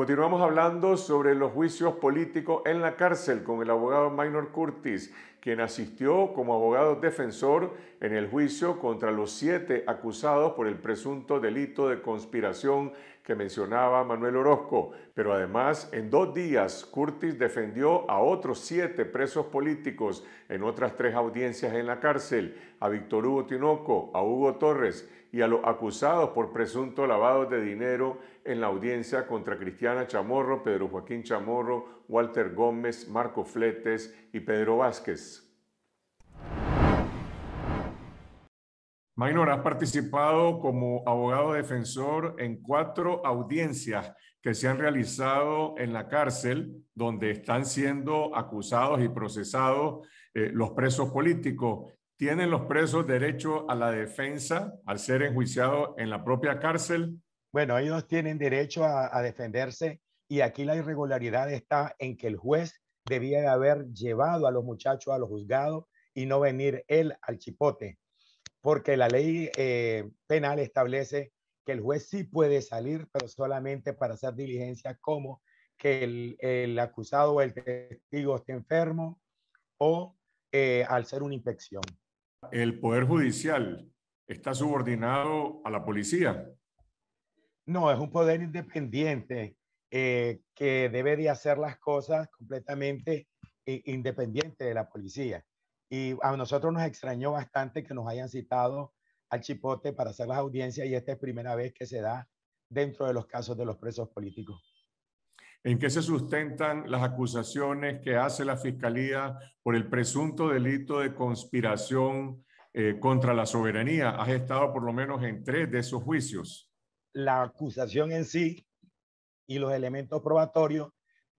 Continuamos hablando sobre los juicios políticos en la cárcel con el abogado Minor Curtis, quien asistió como abogado defensor en el juicio contra los siete acusados por el presunto delito de conspiración que mencionaba Manuel Orozco. Pero además, en dos días, Curtis defendió a otros siete presos políticos en otras tres audiencias en la cárcel, a Víctor Hugo Tinoco, a Hugo Torres, y a los acusados por presunto lavado de dinero en la audiencia contra Cristiana Chamorro, Pedro Joaquín Chamorro, Walter Gómez, Marco Fletes y Pedro Vázquez. Maynor, has participado como abogado defensor en cuatro audiencias que se han realizado en la cárcel, donde están siendo acusados y procesados eh, los presos políticos. ¿Tienen los presos derecho a la defensa al ser enjuiciados en la propia cárcel? Bueno, ellos tienen derecho a, defenderse y aquí la irregularidad está en que el juez debía de haber llevado a los muchachos a los juzgados y no venir él al chipote, porque la ley eh, penal establece que el juez sí puede salir, pero solamente para hacer diligencia como que el, acusado o el testigo esté enfermo o eh, al ser una infección el Poder Judicial está subordinado a la policía. No, es un poder independiente eh, que debe de hacer las cosas completamente eh, independiente de la policía. Y a nosotros nos extrañó bastante que nos hayan citado al Chipote para hacer las audiencias y esta es primera vez que se da dentro de los casos de los presos políticos. ¿En qué se sustentan las acusaciones que hace la Fiscalía por el presunto delito de conspiración eh, contra la soberanía? Has estado por lo menos en tres de esos juicios. La acusación en sí y los elementos probatorios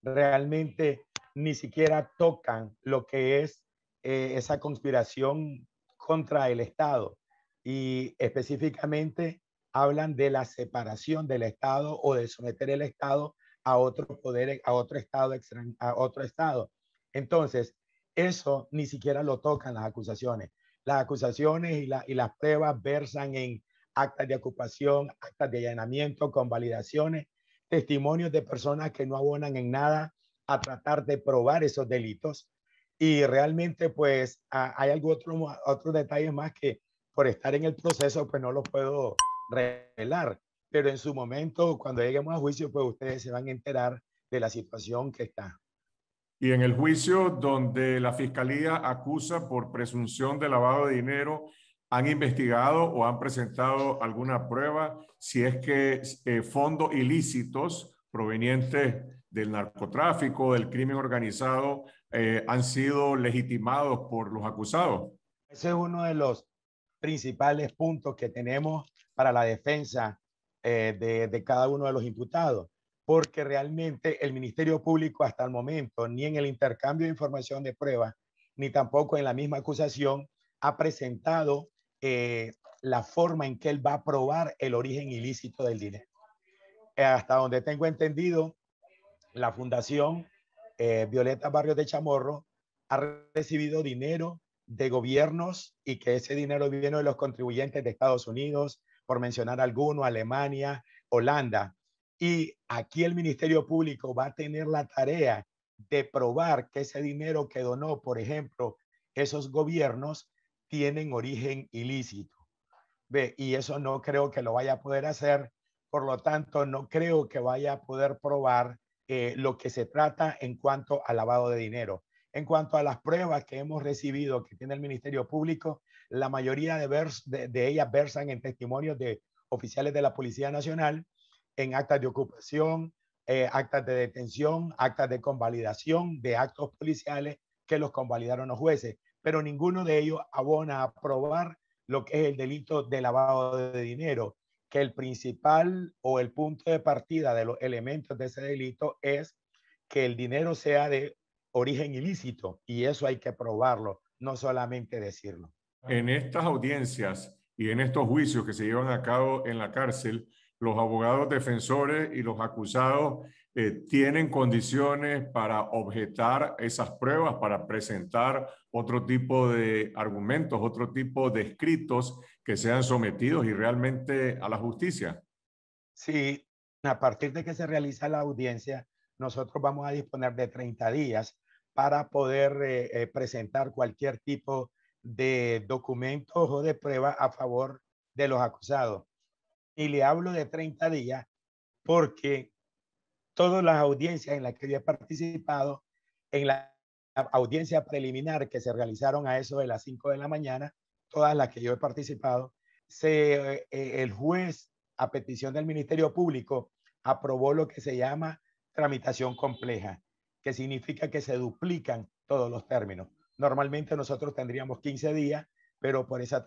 realmente ni siquiera tocan lo que es eh, esa conspiración contra el Estado y específicamente hablan de la separación del Estado o de someter el Estado a otro poder, a otro estado, a otro estado. Entonces, eso ni siquiera lo tocan las acusaciones. Las acusaciones y, la, y las pruebas versan en actas de ocupación, actas de allanamiento, convalidaciones, testimonios de personas que no abonan en nada a tratar de probar esos delitos. Y realmente, pues, hay algo otro, otro detalle más que por estar en el proceso, pues no lo puedo revelar pero en su momento, cuando lleguemos a juicio, pues ustedes se van a enterar de la situación que está. Y en el juicio donde la fiscalía acusa por presunción de lavado de dinero, ¿han investigado o han presentado alguna prueba si es que eh, fondos ilícitos provenientes del narcotráfico, del crimen organizado, eh, han sido legitimados por los acusados? Ese es uno de los principales puntos que tenemos para la defensa eh, de, cada uno de los imputados, porque realmente el Ministerio Público hasta el momento, ni en el intercambio de información de prueba, ni tampoco en la misma acusación, ha presentado eh, la forma en que él va a probar el origen ilícito del dinero. Eh, hasta donde tengo entendido, la Fundación Violeta Barrios de Chamorro ha recibido dinero de gobiernos y que ese dinero viene de los contribuyentes de Estados Unidos, por mencionar alguno, Alemania, Holanda. Y aquí el Ministerio Público va a tener la tarea de probar que ese dinero que donó, por ejemplo, esos gobiernos tienen origen ilícito. Ve, y eso no creo que lo vaya a poder hacer, por lo tanto, no creo que vaya a poder probar eh, lo que se trata en cuanto al lavado de dinero. En cuanto a las pruebas que hemos recibido que tiene el Ministerio Público, la mayoría de, ellas versan en testimonios de oficiales de la Policía Nacional, en actas de ocupación, eh, actas de detención, actas de convalidación de actos policiales que los convalidaron los jueces, pero ninguno de ellos abona a probar lo que es el delito de lavado de dinero, que el principal o el punto de partida de los elementos de ese delito es que el dinero sea de origen ilícito y eso hay que probarlo, no solamente decirlo. En estas audiencias y en estos juicios que se llevan a cabo en la cárcel, los abogados defensores y los acusados eh, tienen condiciones para objetar esas pruebas, para presentar otro tipo de argumentos, otro tipo de escritos que sean sometidos y realmente a la justicia. Sí, a partir de que se realiza la audiencia, nosotros vamos a disponer de 30 días para poder eh, eh, presentar cualquier tipo de documentos o de pruebas a favor de los acusados. Y le hablo de 30 días porque todas las audiencias en las que yo he participado, en la audiencia preliminar que se realizaron a eso de las 5 de la mañana, todas las que yo he participado, se, eh, eh, el juez, a petición del Ministerio Público, aprobó lo que se llama tramitación compleja, que significa que se duplican todos los términos. Normalmente nosotros tendríamos 15 días, pero por esa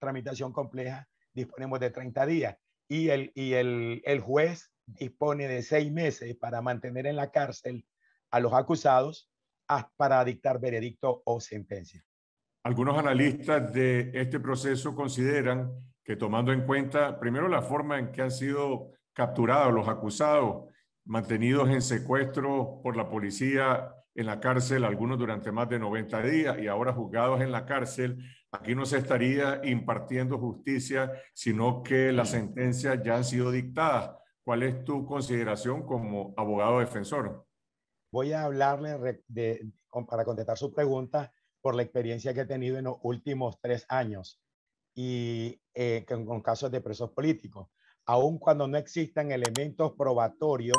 tramitación, compleja disponemos de 30 días. Y, el, y el, el juez dispone de seis meses para mantener en la cárcel a los acusados para dictar veredicto o sentencia. Algunos analistas de este proceso consideran que tomando en cuenta primero la forma en que han sido capturados los acusados, mantenidos en secuestro por la policía en la cárcel, algunos durante más de 90 días y ahora juzgados en la cárcel. Aquí no se estaría impartiendo justicia, sino que las mm. sentencias ya han sido dictadas. ¿Cuál es tu consideración como abogado defensor? Voy a hablarle de, para contestar su pregunta por la experiencia que he tenido en los últimos tres años y eh, con, casos de presos políticos. Aun cuando no existan elementos probatorios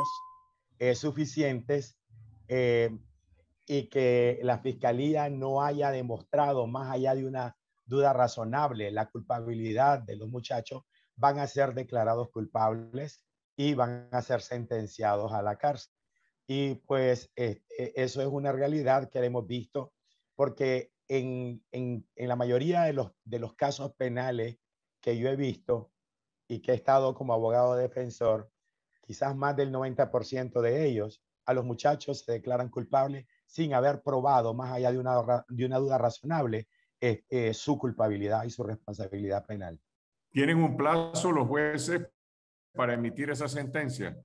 eh, suficientes, eh, y que la fiscalía no haya demostrado, más allá de una duda razonable, la culpabilidad de los muchachos, van a ser declarados culpables y van a ser sentenciados a la cárcel. Y pues eh, eh, eso es una realidad que hemos visto, porque en, en, la mayoría de los, de los casos penales que yo he visto y que he estado como abogado defensor, quizás más del 90% de ellos, a los muchachos se declaran culpables sin haber probado, más allá de una, duda razonable, su culpabilidad y su responsabilidad penal. ¿Tienen un plazo los jueces para emitir esa sentencia?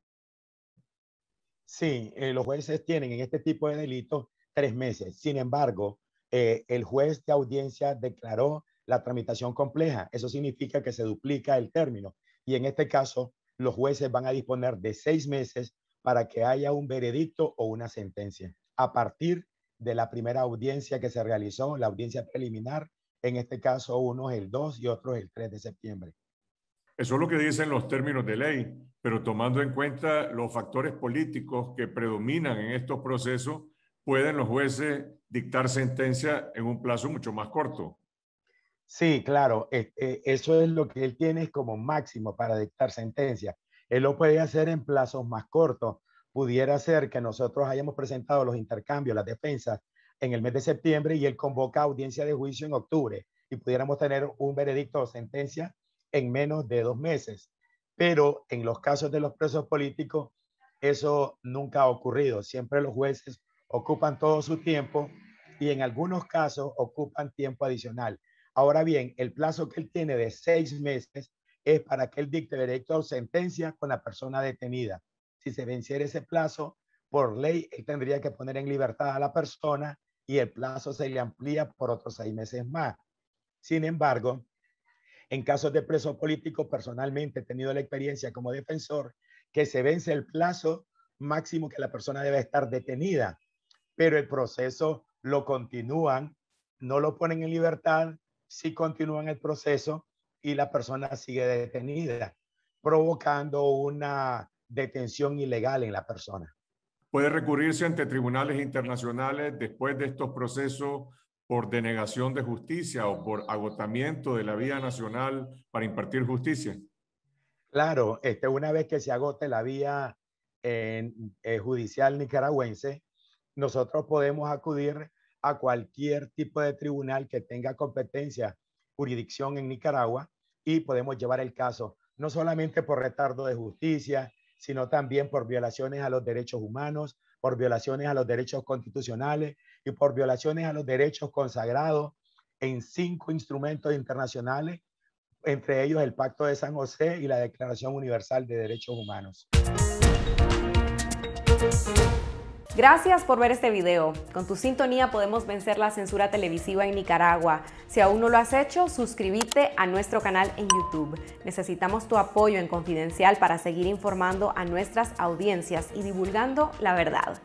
Sí, eh, los jueces tienen en este tipo de delitos tres meses. Sin embargo, eh, el juez de audiencia declaró la tramitación compleja. Eso significa que se duplica el término. Y en este caso, los jueces van a disponer de seis meses para que haya un veredicto o una sentencia a partir de la primera audiencia que se realizó, la audiencia preliminar, en este caso uno es el 2 y otro es el 3 de septiembre. Eso es lo que dicen los términos de ley, pero tomando en cuenta los factores políticos que predominan en estos procesos, pueden los jueces dictar sentencia en un plazo mucho más corto. Sí, claro, eh, eh, eso es lo que él tiene como máximo para dictar sentencia. Él lo puede hacer en plazos más cortos, pudiera ser que nosotros hayamos presentado los intercambios, las defensas en el mes de septiembre y él convoca audiencia de juicio en octubre y pudiéramos tener un veredicto o sentencia en menos de dos meses. Pero en los casos de los presos políticos, eso nunca ha ocurrido. Siempre los jueces ocupan todo su tiempo y en algunos casos ocupan tiempo adicional. Ahora bien, el plazo que él tiene de seis meses es para que él dicte veredicto o sentencia con la persona detenida si se venciera ese plazo, por ley, él tendría que poner en libertad a la persona y el plazo se le amplía por otros seis meses más. Sin embargo, en casos de preso político, personalmente he tenido la experiencia como defensor que se vence el plazo máximo que la persona debe estar detenida, pero el proceso lo continúan, no lo ponen en libertad, sí continúan el proceso y la persona sigue detenida, provocando una detención ilegal en la persona. Puede recurrirse ante tribunales internacionales después de estos procesos por denegación de justicia o por agotamiento de la vía nacional para impartir justicia. Claro, este, una vez que se agote la vía eh, judicial nicaragüense, nosotros podemos acudir a cualquier tipo de tribunal que tenga competencia, jurisdicción en Nicaragua y podemos llevar el caso, no solamente por retardo de justicia, sino también por violaciones a los derechos humanos, por violaciones a los derechos constitucionales y por violaciones a los derechos consagrados en cinco instrumentos internacionales, entre ellos el Pacto de San José y la Declaración Universal de Derechos Humanos. Gracias por ver este video. Con tu sintonía podemos vencer la censura televisiva en Nicaragua. Si aún no lo has hecho, suscríbete a nuestro canal en YouTube. Necesitamos tu apoyo en Confidencial para seguir informando a nuestras audiencias y divulgando la verdad.